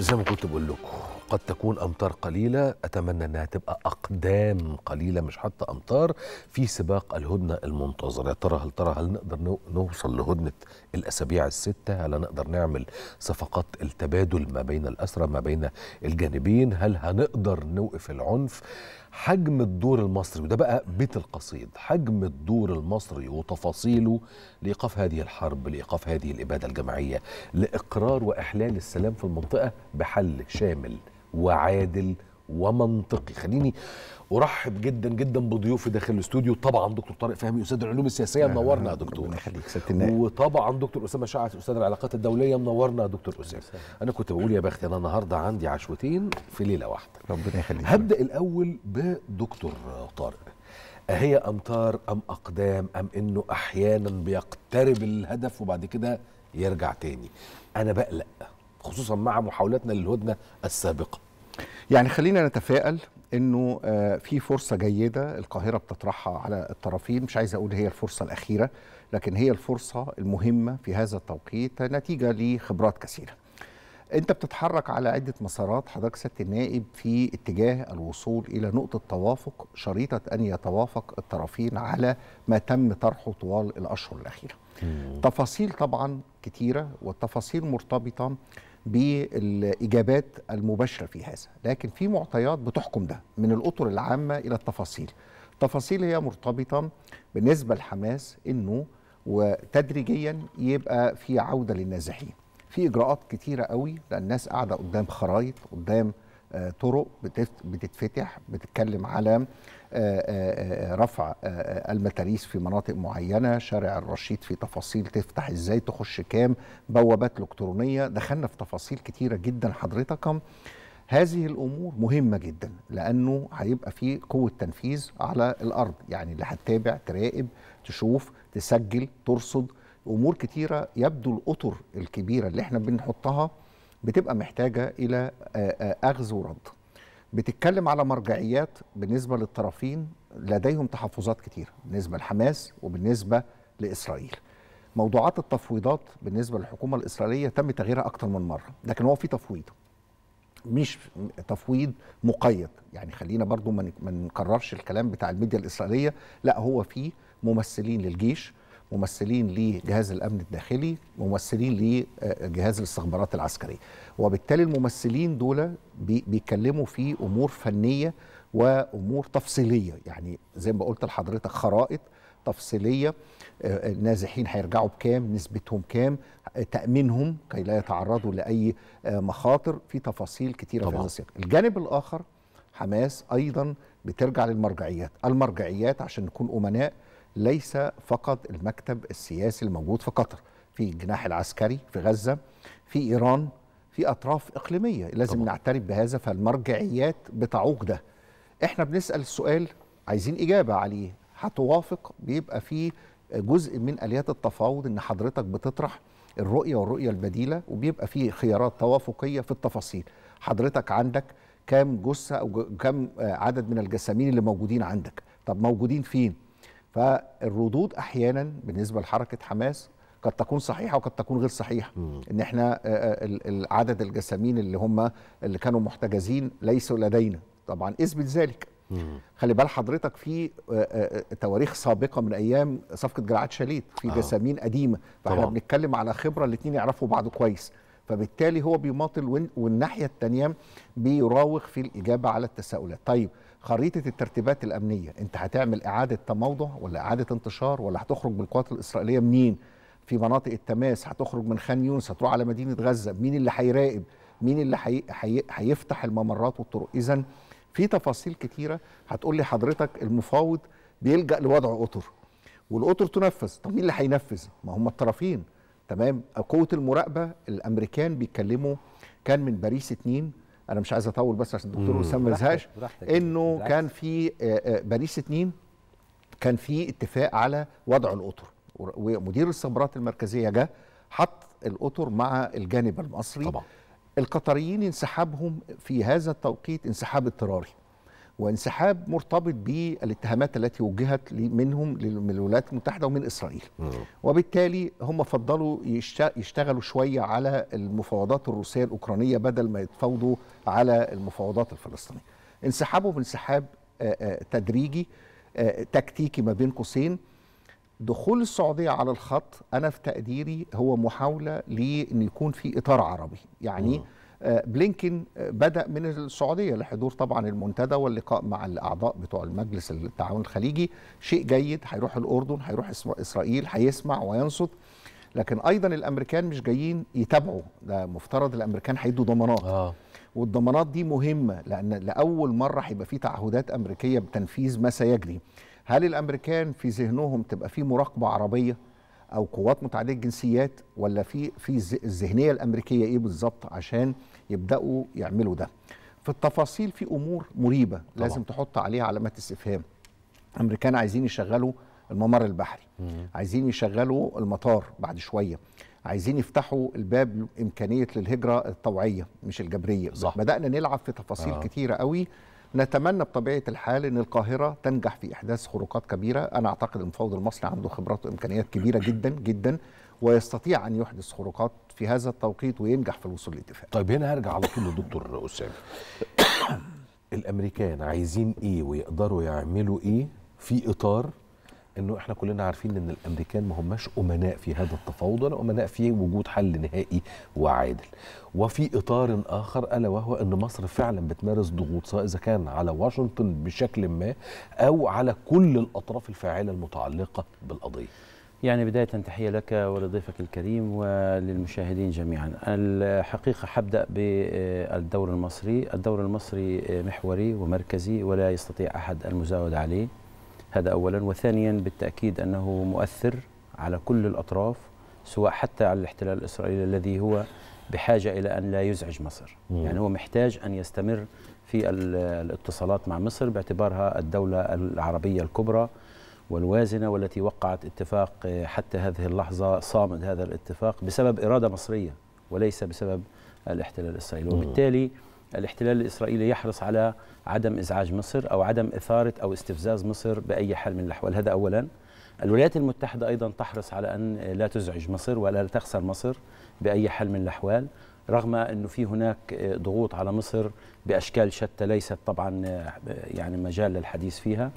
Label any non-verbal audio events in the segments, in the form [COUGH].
زي ما كنت بقول لكم قد تكون امطار قليله اتمنى انها تبقى اقدام قليله مش حتى امطار في سباق الهدنه المنتظر يا ترى هل ترى هل نقدر نوصل لهدنه الاسابيع السته هل هنقدر نعمل صفقات التبادل ما بين الاسرى ما بين الجانبين هل هنقدر نوقف العنف حجم الدور المصري وده بقى بيت القصيد حجم الدور المصري وتفاصيله لإيقاف هذه الحرب لإيقاف هذه الإبادة الجماعية لإقرار وإحلال السلام في المنطقة بحل شامل وعادل ومنطقي خليني ارحب جدا جدا بضيوفي داخل الاستوديو طبعا دكتور طارق فهمي استاذ العلوم السياسيه منورنا يا دكتور ربنا يخليك وطبعا دكتور اسامه شعث استاذ العلاقات الدوليه منورنا يا دكتور اسامه انا كنت بقول يا بختي انا النهارده عندي عشوتين في ليله واحده ربنا يخليك هبدا الاول بدكتور طارق أهي أمطار أم أقدام أم إنه أحيانا بيقترب الهدف وبعد كده يرجع تاني أنا بقلق خصوصا مع محاولاتنا للهدنة السابقة يعني خلينا نتفائل انه آه، في فرصه جيده القاهره بتطرحها على الطرفين مش عايز اقول هي الفرصه الاخيره لكن هي الفرصه المهمه في هذا التوقيت نتيجه لخبرات كثيره انت بتتحرك على عده مسارات حضرتك سياده النائب في اتجاه الوصول الى نقطه توافق شريطه ان يتوافق الطرفين على ما تم طرحه طوال الاشهر الاخيره تفاصيل طبعا كثيره والتفاصيل مرتبطه بالاجابات المباشره في هذا لكن في معطيات بتحكم ده من الاطر العامه الى التفاصيل التفاصيل هي مرتبطه بالنسبه لحماس انه وتدريجيا يبقى في عوده للنازحين في اجراءات كتيره قوي لان الناس قاعده قدام خرايط قدام آه، طرق بتتفتح بتتكلم على آه، آه، رفع المتاريس في مناطق معينه شارع الرشيد في تفاصيل تفتح ازاي تخش كام بوابات الكترونيه دخلنا في تفاصيل كتيره جدا حضرتك هذه الامور مهمه جدا لانه هيبقى في قوه تنفيذ على الارض يعني اللي هتتابع تراقب تشوف تسجل ترصد امور كتيره يبدو الاطر الكبيره اللي احنا بنحطها بتبقى محتاجه الى آه، آه، اخذ ورد بتتكلم على مرجعيات بالنسبه للطرفين لديهم تحفظات كتير بالنسبه لحماس وبالنسبه لاسرائيل موضوعات التفويضات بالنسبه للحكومه الاسرائيليه تم تغييرها اكتر من مره لكن هو في تفويض مش تفويض مقيد يعني خلينا برضو ما نكررش الكلام بتاع الميديا الإسرائيلية لا هو في ممثلين للجيش ممثلين لجهاز الامن الداخلي ممثلين لجهاز الاستخبارات العسكريه وبالتالي الممثلين دول بيتكلموا في امور فنيه وامور تفصيليه يعني زي ما قلت لحضرتك خرائط تفصيليه آه، النازحين هيرجعوا بكام نسبتهم كام تامينهم كي لا يتعرضوا لاي آه، مخاطر في تفاصيل كثيره طبعا. في هذا السياق الجانب الاخر حماس ايضا بترجع للمرجعيات المرجعيات عشان نكون امناء ليس فقط المكتب السياسي الموجود في قطر في الجناح العسكري في غزة في إيران في أطراف إقليمية لازم طبعا. نعترف بهذا فالمرجعيات بتعوق ده احنا بنسأل السؤال عايزين إجابة عليه هتوافق بيبقى في جزء من آليات التفاوض إن حضرتك بتطرح الرؤية والرؤية البديلة وبيبقى في خيارات توافقية في التفاصيل حضرتك عندك كام جثة أو كام آه، عدد من الجسامين اللي موجودين عندك طب موجودين فين فالردود احيانا بالنسبه لحركه حماس قد تكون صحيحه وقد تكون غير صحيحه ان احنا آه، آه، عدد الجسامين اللي هم اللي كانوا محتجزين ليسوا لدينا طبعا اثبت ذلك خلي بال حضرتك في آه، تواريخ سابقه من ايام صفقه جرعات شاليت في آه. جسامين قديمه فاحنا طبعا. بنتكلم على خبره الاثنين يعرفوا بعض كويس فبالتالي هو بيماطل والناحيه الثانيه بيراوغ في الاجابه على التساؤلات طيب خريطه الترتيبات الامنيه انت هتعمل اعاده تموضع ولا اعاده انتشار ولا هتخرج بالقوات الاسرائيليه منين في مناطق التماس هتخرج من خان يونس هتروح على مدينه غزه مين اللي هيراقب مين اللي حي... حي... هيفتح الممرات والطرق اذا في تفاصيل كتيره هتقول لي حضرتك المفاوض بيلجا لوضع اطر والاطر تنفذ طب مين اللي هينفذ ما هم الطرفين تمام قوه المراقبه الامريكان بيتكلموا كان من باريس اتنين انا مش عايز اطول بس عشان الدكتور اسامه ما يزهقش انه كان في آه، آه، باريس اتنين كان في اتفاق على وضع القطر ومدير الاستخبارات المركزيه جه حط القطر مع الجانب المصري طبعا القطريين انسحابهم في هذا التوقيت انسحاب اضطراري وانسحاب مرتبط بالاتهامات التي وجهت منهم للولايات المتحده ومن اسرائيل وبالتالي هم فضلوا يشتغلوا شويه على المفاوضات الروسيه الاوكرانيه بدل ما يتفاوضوا على المفاوضات الفلسطينيه انسحابهم انسحاب آه، آه، تدريجي آه، تكتيكي ما بين قوسين دخول السعودية على الخط أنا في تقديري هو محاولة لأن يكون في إطار عربي يعني مم. بلينكن بدا من السعوديه لحضور طبعا المنتدى واللقاء مع الاعضاء بتوع المجلس التعاون الخليجي شيء جيد هيروح الاردن هيروح اسرائيل هيسمع وينصت لكن ايضا الامريكان مش جايين يتابعوا ده مفترض الامريكان هيدوا ضمانات آه. والضمانات دي مهمه لان لاول مره هيبقى في تعهدات امريكيه بتنفيذ ما سيجري هل الامريكان في ذهنهم تبقى في مراقبه عربيه او قوات متعدده الجنسيات ولا في في الذهنيه الامريكيه ايه بالظبط عشان يبداوا يعملوا ده في التفاصيل في امور مريبه طبعا. لازم تحط عليها علامات استفهام الامريكان عايزين يشغلوا الممر البحري مم. عايزين يشغلوا المطار بعد شويه عايزين يفتحوا الباب امكانيه للهجره الطوعيه مش الجبريه صح. بدانا نلعب في تفاصيل آه. كتيره قوي نتمنى بطبيعه الحال ان القاهره تنجح في احداث خروقات كبيره انا اعتقد المفوض المصري عنده خبرات وامكانيات كبيره جدا جدا ويستطيع ان يحدث خروقات في هذا التوقيت وينجح في الوصول لاتفاق. طيب هنا هرجع على طول للدكتور اسامه. [COUGHS] الامريكان عايزين ايه ويقدروا يعملوا ايه في اطار انه احنا كلنا عارفين ان الامريكان ما هماش امناء في هذا التفاوض ولا امناء في وجود حل نهائي وعادل وفي اطار اخر الا وهو ان مصر فعلا بتمارس ضغوط سواء اذا كان على واشنطن بشكل ما او على كل الاطراف الفاعله المتعلقه بالقضيه يعني بداية تحية لك ولضيفك الكريم وللمشاهدين جميعا الحقيقة حبدأ بالدور المصري الدور المصري محوري ومركزي ولا يستطيع أحد المزاود عليه هذا أولا وثانيا بالتأكيد أنه مؤثر على كل الأطراف سواء حتى على الاحتلال الإسرائيلي الذي هو بحاجة إلى أن لا يزعج مصر مم. يعني هو محتاج أن يستمر في الاتصالات مع مصر باعتبارها الدولة العربية الكبرى والوازنة والتي وقعت اتفاق آه، حتى هذه اللحظة صامد هذا الاتفاق بسبب إرادة مصرية وليس بسبب الاحتلال الإسرائيلي وبالتالي الاحتلال الإسرائيلي يحرص على عدم إزعاج مصر أو عدم إثارة أو استفزاز مصر بأي حال من الأحوال هذا أولا الولايات المتحدة أيضا تحرص على أن لا تزعج مصر ولا تخسر مصر بأي حال من الأحوال رغم أنه في هناك آه، ضغوط على مصر بأشكال شتى ليست طبعا آه، يعني مجال للحديث فيها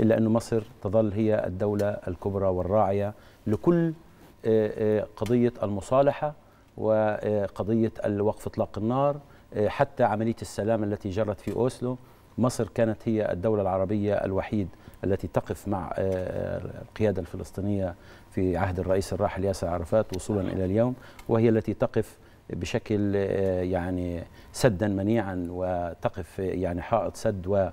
إلا أن مصر تظل هي الدولة الكبرى والراعية لكل آه، آه، قضية المصالحة وقضية آه، الوقف إطلاق النار حتى عملية السلام التي جرت في أوسلو مصر كانت هي الدولة العربية الوحيد التي تقف مع القيادة الفلسطينية في عهد الرئيس الراحل ياسر عرفات وصولا إلى اليوم وهي التي تقف بشكل يعني سدا منيعا وتقف يعني حائط سد و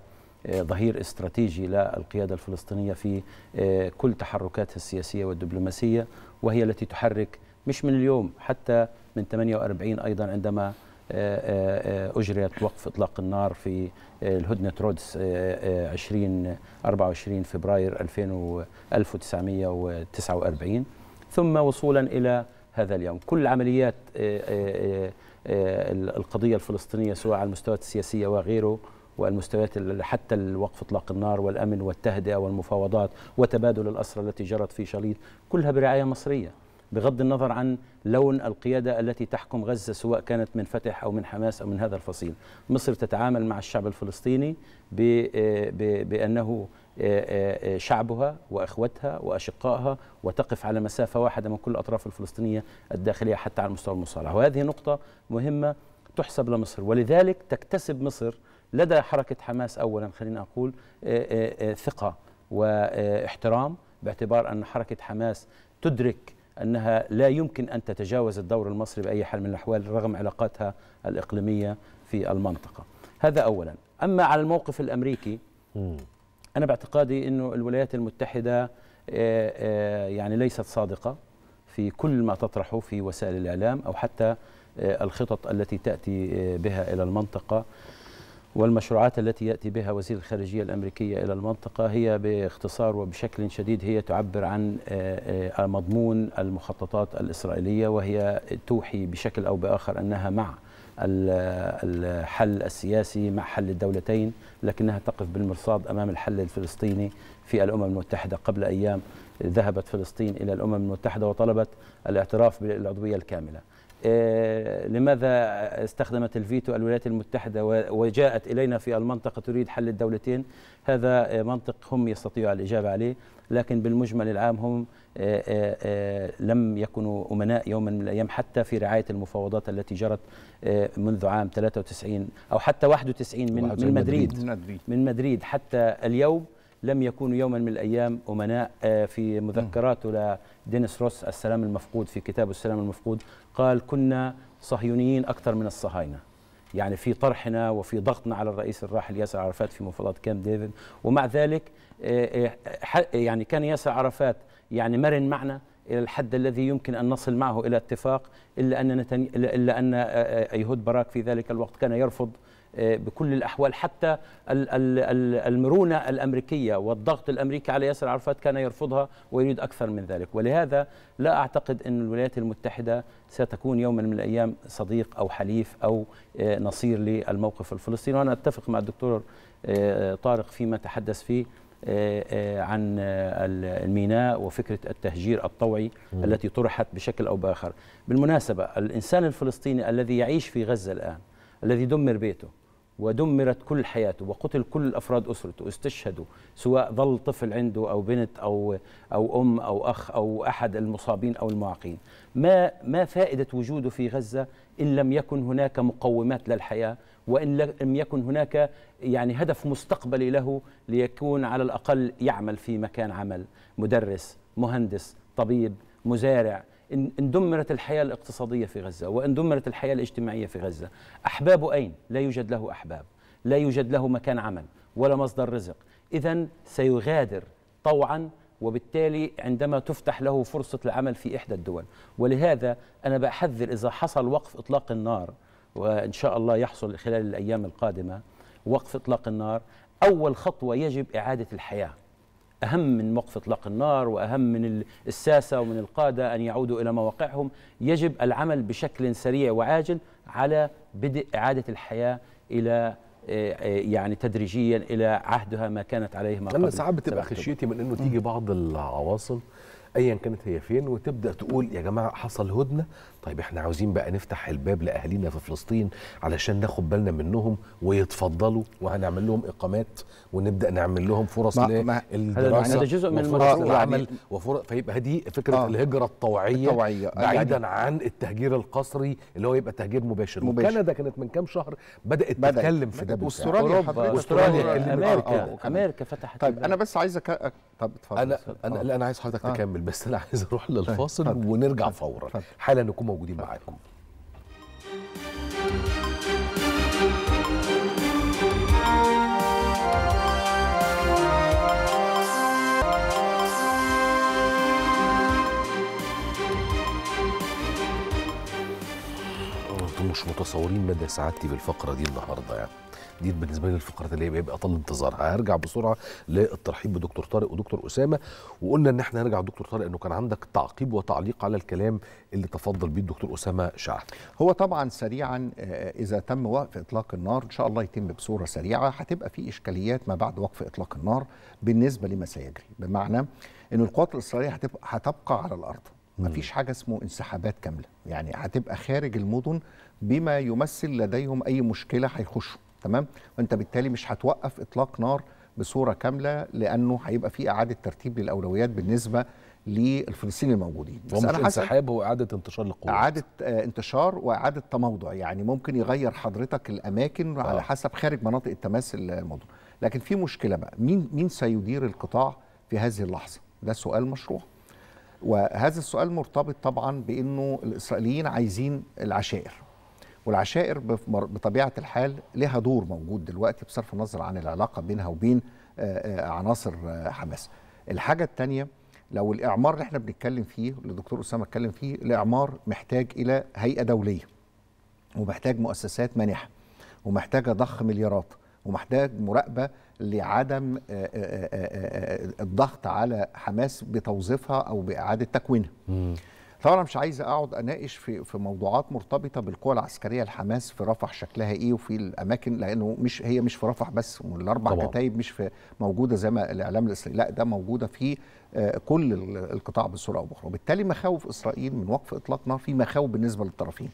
آه، ظهير استراتيجي للقيادة الفلسطينية في آه، كل تحركاتها السياسية والدبلوماسية وهي التي تحرك مش من اليوم حتى من 48 أيضا عندما آه، أجريت وقف إطلاق النار في الهدنة رودس 20 24 فبراير 1949 ثم وصولا إلى هذا اليوم كل عمليات القضية الفلسطينية سواء على المستوى السياسية وغيره والمستويات حتى الوقف اطلاق النار والامن والتهدئه والمفاوضات وتبادل الاسرى التي جرت في شليط كلها برعايه مصريه بغض النظر عن لون القيادة التي تحكم غزة سواء كانت من فتح أو من حماس أو من هذا الفصيل مصر تتعامل مع الشعب الفلسطيني آه، بأنه آه، آه، شعبها وأخوتها وأشقائها وتقف على مسافة واحدة من كل الأطراف الفلسطينية الداخلية حتى على مستوى المصالحة وهذه نقطة مهمة تحسب لمصر ولذلك تكتسب مصر لدى حركة حماس أولا خلينا أقول آه، آه، آه، ثقة واحترام باعتبار أن حركة حماس تدرك أنها لا يمكن أن تتجاوز الدور المصري بأي حال من الأحوال رغم علاقاتها الإقليمية في المنطقة هذا أولا أما على الموقف الأمريكي أنا باعتقادي أنه الولايات المتحدة يعني ليست صادقة في كل ما تطرحه في وسائل الإعلام أو حتى الخطط التي تأتي بها إلى المنطقة والمشروعات التي يأتي بها وزير الخارجية الأمريكية إلى المنطقة هي باختصار وبشكل شديد هي تعبر عن آه، آه، مضمون المخططات الإسرائيلية وهي توحي بشكل أو بآخر أنها مع الحل السياسي مع حل الدولتين لكنها تقف بالمرصاد أمام الحل الفلسطيني في الأمم المتحدة قبل أيام ذهبت فلسطين إلى الأمم المتحدة وطلبت الاعتراف بالعضوية الكاملة آه، لماذا استخدمت الفيتو الولايات المتحدة وجاءت إلينا في المنطقة تريد حل الدولتين هذا آه، منطق هم يستطيعوا الإجابة عليه لكن بالمجمل العام هم آه، لم يكونوا أمناء يوما من الأيام حتى في رعاية المفاوضات التي جرت منذ عام 93 أو حتى 91 من, من مدريد من مدريد حتى اليوم لم يكونوا يوما من الأيام أمناء آه، في مذكراته لدينيس روس السلام المفقود في كتابه السلام المفقود قال كنا صهيونيين أكثر من الصهاينة يعني في طرحنا وفي ضغطنا على الرئيس الراحل ياسر عرفات في مفاوضات كامب ديفيد ومع ذلك آه، آه، يعني كان ياسر عرفات يعني مرن معنا الى الحد الذي يمكن ان نصل معه الى اتفاق الا ان الا ان يهود باراك في ذلك الوقت كان يرفض آه، بكل الأحوال حتى المرونة الأمريكية والضغط الأمريكي على ياسر عرفات كان يرفضها ويريد أكثر من ذلك ولهذا لا أعتقد أن الولايات المتحدة ستكون يوما من الأيام صديق أو حليف أو آه، نصير للموقف الفلسطيني وأنا أتفق مع الدكتور آه، طارق فيما تحدث فيه عن الميناء وفكرة التهجير الطوعي م. التي طرحت بشكل أو بآخر بالمناسبة الإنسان الفلسطيني الذي يعيش في غزة الآن الذي دمر بيته ودمرت كل حياته وقتل كل افراد اسرته استشهدوا سواء ظل طفل عنده او بنت او او ام او اخ او احد المصابين او المعاقين ما ما فائده وجوده في غزه ان لم يكن هناك مقومات للحياه وان لم يكن هناك يعني هدف مستقبلي له ليكون على الاقل يعمل في مكان عمل مدرس مهندس طبيب مزارع ان دمرت الحياة الاقتصادية في غزة وان دمرت الحياة الاجتماعية في غزة أحبابه أين؟ لا يوجد له أحباب لا يوجد له مكان عمل ولا مصدر رزق إذا سيغادر طوعا وبالتالي عندما تفتح له فرصة العمل في إحدى الدول ولهذا أنا بحذر إذا حصل وقف إطلاق النار وإن شاء الله يحصل خلال الأيام القادمة وقف إطلاق النار أول خطوة يجب إعادة الحياة أهم من وقف إطلاق النار وأهم من الساسة ومن القادة أن يعودوا إلى مواقعهم يجب العمل بشكل سريع وعاجل على بدء إعادة الحياة إلى آه، آه، يعني تدريجيا الى عهدها ما كانت عليه ما قبل انا ساعات بتبقى خشيتي من انه تيجي بعض العواصم ايا كانت هي فين وتبدا تقول يا جماعه حصل هدنه طيب احنا عاوزين بقى نفتح الباب لاهالينا في فلسطين علشان ناخد بالنا منهم ويتفضلوا وهنعمل لهم اقامات ونبدا نعمل لهم فرص للدراسه هذا جزء من المشروع يعني. العمل وفرص فيبقى دي فكره آه الهجره الطوعيه, الطوعية آه، بعيدا يعني عن التهجير القسري اللي هو يبقى تهجير مباشر, مباشر. وكندا كانت من كام شهر بدات تتكلم في ده واستراليا استراليا امريكا آه، آه، امريكا فتحت طيب انا بس عايز طب اتفضل انا انا عايز حضرتك تكمل بس انا عايز اروح طيب، للفاصل ونرجع فورا حالا نكون موجودين معاكم مش متصورين مدى سعادتي بالفقره دي النهارده يعني دي بالنسبه لي اللي اللي بيبقى طال انتظارها هرجع بسرعه للترحيب بدكتور طارق ودكتور اسامه وقلنا ان احنا هنرجع لدكتور طارق انه كان عندك تعقيب وتعليق على الكلام اللي تفضل بيه الدكتور اسامه شعب هو طبعا سريعا آه، اذا تم وقف اطلاق النار ان شاء الله يتم بصوره سريعه هتبقى في اشكاليات ما بعد وقف اطلاق النار بالنسبه لما سيجري بمعنى ان القوات الاسرائيليه هتبقى هتبقى على الارض ما فيش حاجه اسمه انسحابات كامله يعني هتبقى خارج المدن بما يمثل لديهم اي مشكله هيخشوا تمام وانت بالتالي مش هتوقف اطلاق نار بصوره كامله لانه هيبقى في اعاده ترتيب للاولويات بالنسبه للفلسطينيين الموجودين هو مش انسحاب هو اعاده انتشار للقوات اعاده آه، انتشار واعاده تموضع يعني ممكن يغير حضرتك الاماكن آه. على حسب خارج مناطق التماس الموضوع لكن في مشكله بقى مين مين سيدير القطاع في هذه اللحظه ده سؤال مشروع وهذا السؤال مرتبط طبعا بانه الاسرائيليين عايزين العشائر والعشائر بطبيعه الحال لها دور موجود دلوقتي بصرف النظر عن العلاقه بينها وبين آه، آه، عناصر آه، حماس. الحاجه الثانيه لو الاعمار اللي احنا بنتكلم فيه اللي الدكتور اسامه اتكلم فيه الاعمار محتاج الى هيئه دوليه ومحتاج مؤسسات مانحه ومحتاجه ضخ مليارات ومحتاج مراقبه لعدم الضغط على حماس بتوظيفها او باعاده تكوينها. طبعا مش عايز اقعد اناقش في في موضوعات مرتبطه بالقوى العسكريه الحماس في رفح شكلها ايه وفي الاماكن لانه مش هي مش في رفح بس والاربع كتايب مش في موجوده زي ما الاعلام الاسرائيلي لا ده موجوده في آه، كل القطاع بصوره او باخرى وبالتالي مخاوف اسرائيل من وقف اطلاق نار في مخاوف بالنسبه للطرفين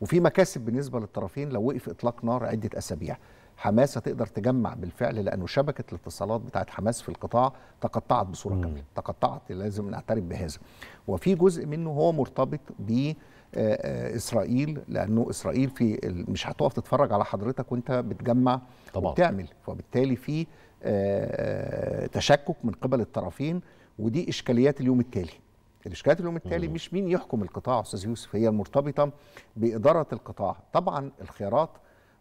وفي مكاسب بالنسبه للطرفين لو وقف اطلاق نار عده اسابيع حماس هتقدر تجمع بالفعل لانه شبكه الاتصالات بتاعت حماس في القطاع تقطعت بصوره كامله تقطعت لازم نعترف بهذا وفي جزء منه هو مرتبط ب آه، آه، اسرائيل لانه اسرائيل في مش هتقف تتفرج على حضرتك وانت بتجمع طبعا وبتعمل فبالتالي في آه، تشكك من قبل الطرفين ودي اشكاليات اليوم التالي الاشكاليات اليوم التالي مش مين يحكم القطاع استاذ يوسف هي المرتبطه باداره القطاع طبعا الخيارات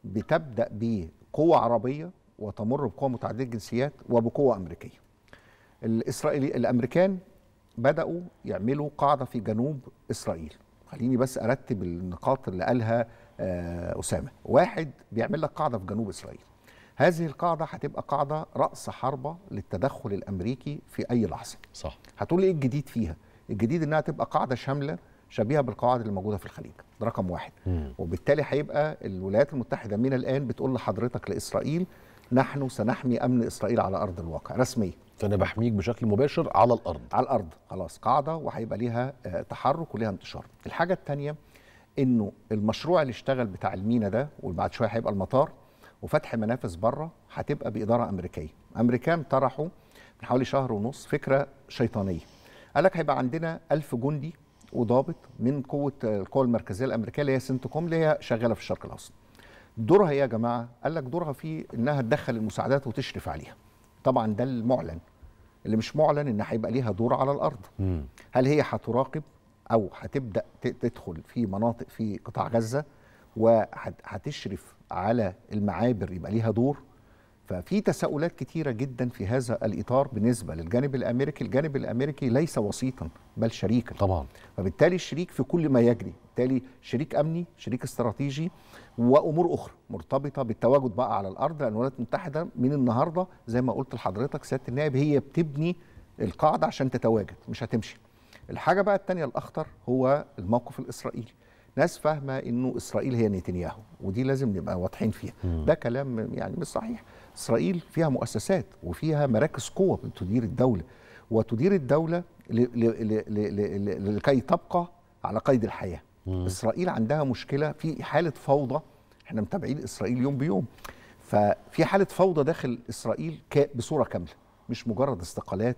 بتبدا بقوه عربيه وتمر بقوه متعدده الجنسيات وبقوه امريكيه الاسرائيلي الامريكان بداوا يعملوا قاعده في جنوب اسرائيل خليني بس ارتب النقاط اللي قالها آه، اسامه واحد بيعمل لك قاعده في جنوب اسرائيل هذه القاعده هتبقى قاعده راس حربه للتدخل الامريكي في اي لحظه صح هتقول ايه الجديد فيها الجديد انها تبقى قاعده شامله شبيهه بالقواعد اللي موجوده في الخليج ده رقم واحد مم. وبالتالي هيبقى الولايات المتحده من الان بتقول لحضرتك لاسرائيل نحن سنحمي امن اسرائيل على ارض الواقع رسميا فانا بحميك بشكل مباشر على الارض على الارض خلاص قاعده وهيبقى ليها آه، تحرك وليها انتشار الحاجه الثانيه انه المشروع اللي اشتغل بتاع المينا ده وبعد شويه هيبقى المطار وفتح منافس بره هتبقى باداره امريكيه امريكان طرحوا من حوالي شهر ونص فكره شيطانيه قال لك هيبقى عندنا ألف جندي وضابط من قوه القوى المركزيه الامريكيه اللي هي سنتكوم اللي هي شغاله في الشرق الاوسط. دورها ايه يا جماعه؟ قال لك دورها في انها تدخل المساعدات وتشرف عليها. طبعا ده المعلن. اللي مش معلن ان هيبقى ليها دور على الارض. م. هل هي هتراقب او هتبدا تدخل في مناطق في قطاع غزه وهتشرف على المعابر يبقى ليها دور؟ ففي تساؤلات كتيرة جدا في هذا الإطار بالنسبة للجانب الأمريكي الجانب الأمريكي ليس وسيطا بل شريكا طبعا فبالتالي الشريك في كل ما يجري بالتالي شريك أمني شريك استراتيجي وأمور أخرى مرتبطة بالتواجد بقى على الأرض لأن الولايات المتحدة من النهاردة زي ما قلت لحضرتك سيادة النائب هي بتبني القاعدة عشان تتواجد مش هتمشي الحاجة بقى التانية الأخطر هو الموقف الإسرائيلي ناس فاهمة أنه إسرائيل هي نتنياهو ودي لازم نبقى واضحين فيها م. ده كلام يعني مش صحيح إسرائيل فيها مؤسسات وفيها مراكز قوة تدير الدولة وتدير الدولة لكي تبقى على قيد الحياة مم. إسرائيل عندها مشكلة في حالة فوضى احنا متابعين إسرائيل يوم بيوم ففي حالة فوضى داخل إسرائيل بصورة كاملة مش مجرد استقالات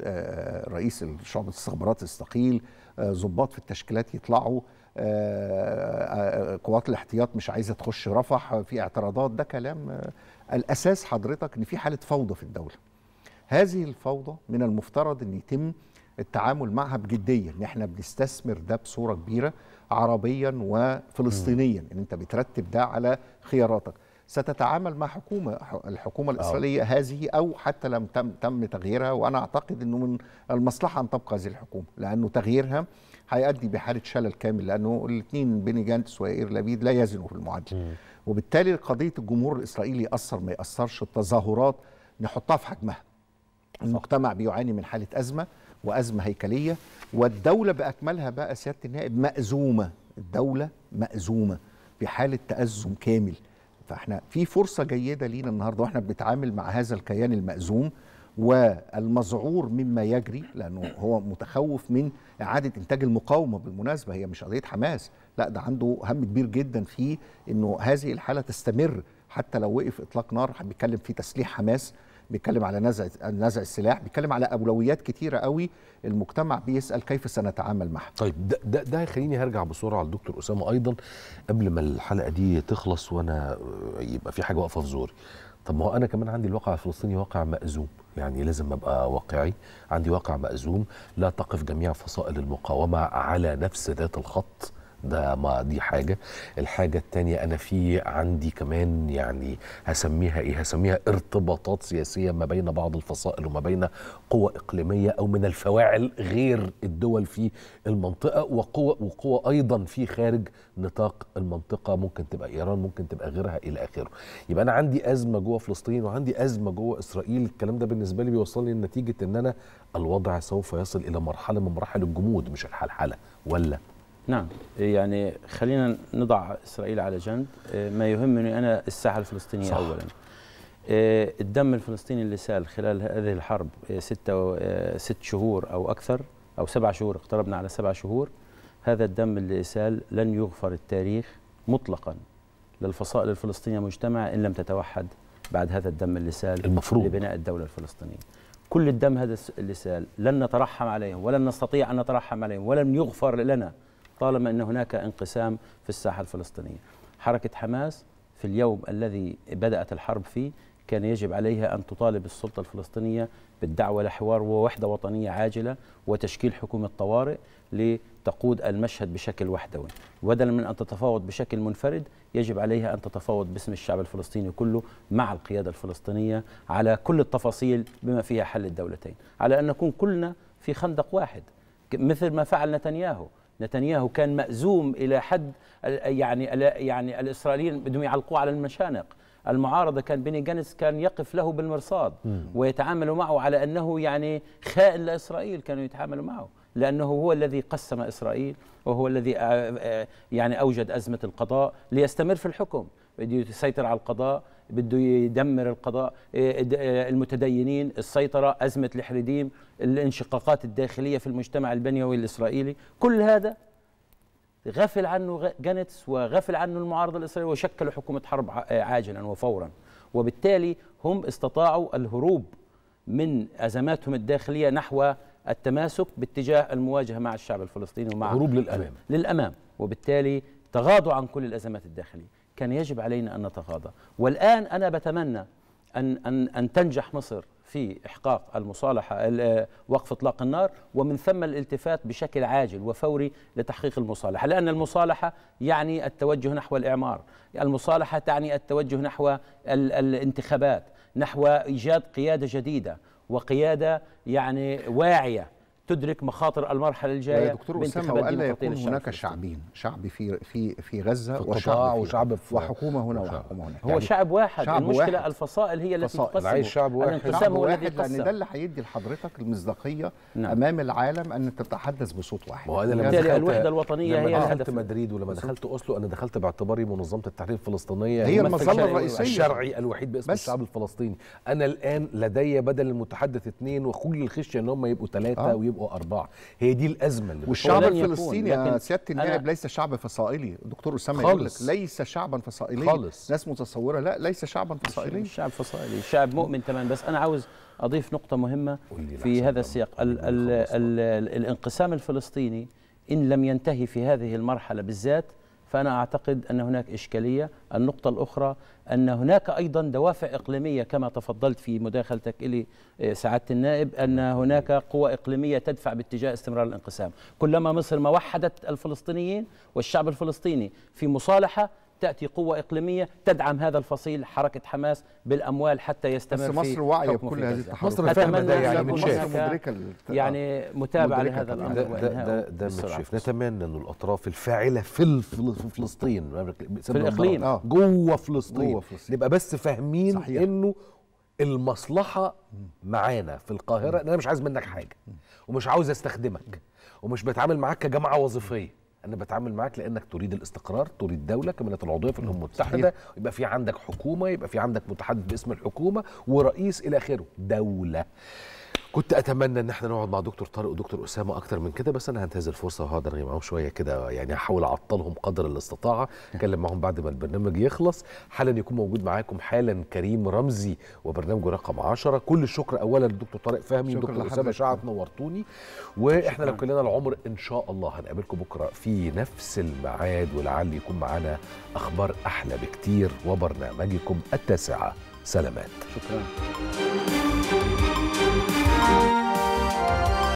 آه، رئيس شعبة الاستخبارات يستقيل آه، ضباط في التشكيلات يطلعوا آه، آه، قوات الاحتياط مش عايزه تخش رفح في اعتراضات ده كلام آه، الاساس حضرتك ان في حاله فوضى في الدوله هذه الفوضى من المفترض ان يتم التعامل معها بجديه ان احنا بنستثمر ده بصوره كبيره عربيا وفلسطينيا ان انت بترتب ده على خياراتك ستتعامل مع حكومه الحكومه الاسرائيليه أوه. هذه او حتى لم تم تم تغييرها وانا اعتقد انه من المصلحه ان تبقى هذه الحكومه لانه تغييرها هيؤدي بحاله شلل كامل لانه الاثنين بيني جانتس واير لبيد لا يزنوا في المعادله وبالتالي قضيه الجمهور الاسرائيلي ياثر ما ياثرش التظاهرات نحطها في حجمها المجتمع بيعاني من حاله ازمه وازمه هيكليه والدوله باكملها بقى سياده النائب مأزومه الدوله مأزومه في حاله تأزم كامل فاحنا في فرصه جيده لينا النهارده واحنا بنتعامل مع هذا الكيان المأزوم والمذعور مما يجري لانه هو متخوف من اعاده انتاج المقاومه بالمناسبه هي مش قضيه حماس لا ده عنده هم كبير جدا في انه هذه الحاله تستمر حتى لو وقف اطلاق نار بيتكلم في تسليح حماس بيتكلم على نزع نزع السلاح بيتكلم على اولويات كتيره قوي المجتمع بيسال كيف سنتعامل معها طيب ده ده, ده خليني هرجع بسرعه للدكتور اسامه ايضا قبل ما الحلقه دي تخلص وانا يبقى في حاجه واقفه في زوري طب ما هو انا كمان عندي الواقع الفلسطيني واقع مأزوم يعني لازم ابقى واقعي عندي واقع مأزوم لا تقف جميع فصائل المقاومه على نفس ذات الخط ده ما دي حاجة الحاجة التانية أنا في عندي كمان يعني هسميها إيه هسميها ارتباطات سياسية ما بين بعض الفصائل وما بين قوى إقليمية أو من الفواعل غير الدول في المنطقة وقوى وقوى أيضا في خارج نطاق المنطقة ممكن تبقى إيران ممكن تبقى غيرها إلى آخره يبقى أنا عندي أزمة جوه فلسطين وعندي أزمة جوه إسرائيل الكلام ده بالنسبة لي بيوصلني لنتيجة إن أنا الوضع سوف يصل إلى مرحلة من مراحل الجمود مش الحلحلة ولا نعم يعني خلينا نضع إسرائيل على جنب آه، ما يهمني أنا الساحة الفلسطينية صح. أولا آه، الدم الفلسطيني اللي سال خلال هذه الحرب آه، ستة ست شهور أو أكثر أو سبع شهور اقتربنا على سبع شهور هذا الدم اللي سال لن يغفر التاريخ مطلقا للفصائل الفلسطينية مجتمع إن لم تتوحد بعد هذا الدم اللي سال المفروض لبناء الدولة الفلسطينية كل الدم هذا اللي سال لن نترحم عليهم ولن نستطيع أن نترحم عليهم ولن يغفر لنا طالما أن هناك انقسام في الساحة الفلسطينية حركة حماس في اليوم الذي بدأت الحرب فيه كان يجب عليها أن تطالب السلطة الفلسطينية بالدعوة لحوار ووحدة وطنية عاجلة وتشكيل حكومة طوارئ لتقود المشهد بشكل وحدوي بدلا من أن تتفاوض بشكل منفرد يجب عليها أن تتفاوض باسم الشعب الفلسطيني كله مع القيادة الفلسطينية على كل التفاصيل بما فيها حل الدولتين على أن نكون كلنا في خندق واحد مثل ما فعل نتنياهو نتنياهو كان مأزوم إلى حد يعني يعني الإسرائيليين بدهم يعلقوه على المشانق المعارضة كان بيني جنس كان يقف له بالمرصاد ويتعاملوا معه على أنه يعني خائن لإسرائيل كانوا يتعاملوا معه لأنه هو الذي قسم إسرائيل وهو الذي آه، آه، يعني أوجد أزمة القضاء ليستمر في الحكم بده يسيطر على القضاء بده يدمر القضاء إيه، المتدينين السيطرة أزمة الحريديم الانشقاقات الداخلية في المجتمع البنيوي الإسرائيلي كل هذا غفل عنه جانتس وغفل عنه المعارضة الإسرائيلية وشكلوا حكومة حرب عاجلا وفورا وبالتالي هم استطاعوا الهروب من أزماتهم الداخلية نحو التماسك باتجاه المواجهة مع الشعب الفلسطيني ومع هروب للأمام للأمام وبالتالي تغاضوا عن كل الأزمات الداخلية كان يجب علينا أن نتغاضى والآن أنا بتمنى أن, أن, أن تنجح مصر في إحقاق المصالحة وقف إطلاق النار ومن ثم الالتفات بشكل عاجل وفوري لتحقيق المصالحة لأن المصالحة يعني التوجه نحو الإعمار المصالحة تعني التوجه نحو الانتخابات نحو إيجاد قيادة جديدة وقيادة يعني واعية تدرك مخاطر المرحله الجايه يا دكتور اسامه والا يكون هناك شعبين شعب في في في غزه في وشعب وشعب في وحكومه هنا وحكومه هنا هو يعني شعب واحد شعب المشكله واحد الفصائل هي التي تقسم عايز شعب واحد شعب واحد لان يعني ده اللي هيدي لحضرتك المصداقيه نعم. امام العالم ان تتحدث بصوت واحد وهذا لما دخلت الوحده الوطنيه هي دخلت الهدف مدريد ولما دخلت اوسلو انا دخلت باعتباري منظمه التحرير الفلسطينيه هي المظله الرئيسيه الشرعي الوحيد باسم الشعب الفلسطيني انا الان لدي بدل المتحدث اثنين وكل الخشيه ان هم يبقوا ثلاثه آه. يبقوا اربعه هي دي الازمه اللي والشعب الفلسطيني يا سياده النائب ليس شعب فصائلي دكتور اسامه يقول لك ليس شعبا فصائليا خالص ناس متصوره لا ليس شعبا فصائليا مش شعب فصائلي شعب مؤمن تمام بس انا عاوز اضيف نقطه مهمه في هذا السياق الـ الـ الـ الانقسام الفلسطيني ان لم ينتهي في هذه المرحله بالذات فأنا أعتقد أن هناك إشكالية النقطة الأخرى أن هناك أيضا دوافع إقليمية كما تفضلت في مداخلتك إلي آه، سعادة النائب أن نعم. هناك قوى إقليمية تدفع باتجاه استمرار الانقسام كلما مصر ما وحدت الفلسطينيين والشعب الفلسطيني في مصالحة تأتي قوة إقليمية تدعم هذا الفصيل حركة حماس بالأموال حتى يستمر بس مصر واعية بكل هذه التحركات مصر فاهمة ده يعني مصر مدركة يعني متابعة لهذا الأمر ده, ده, ده نتمنى أن الأطراف الفاعلة في فلسطين نعم، في الإقليم آه. جوه فلسطين نبقى بس فاهمين أنه المصلحة معانا في القاهرة أنا مش عايز منك حاجة ومش عاوز أستخدمك ومش بتعامل معاك كجماعة وظيفية انا بتعامل معاك لانك تريد الاستقرار تريد دوله كمان العضويه في الامم المتحده يبقى في عندك حكومه يبقى في عندك متحدث باسم الحكومه ورئيس الى اخره دوله كنت اتمنى ان احنا نقعد مع دكتور طارق ودكتور اسامه اكتر من كده بس انا هنتهز الفرصه وهقعد ارغي معاهم شويه كده يعني هحاول اعطلهم قدر الاستطاعه [LAUGHS] اتكلم معاهم بعد ما البرنامج يخلص حالا يكون موجود معاكم حالا كريم رمزي وبرنامجه رقم 10 كل الشكر اولا للدكتور طارق فهمي ودكتور اسامه شعب نورتوني واحنا لو كلنا العمر ان شاء الله هنقابلكم بكره في نفس الميعاد ولعل يكون معانا اخبار احلى بكتير وبرنامجكم التاسعه سلامات شكرا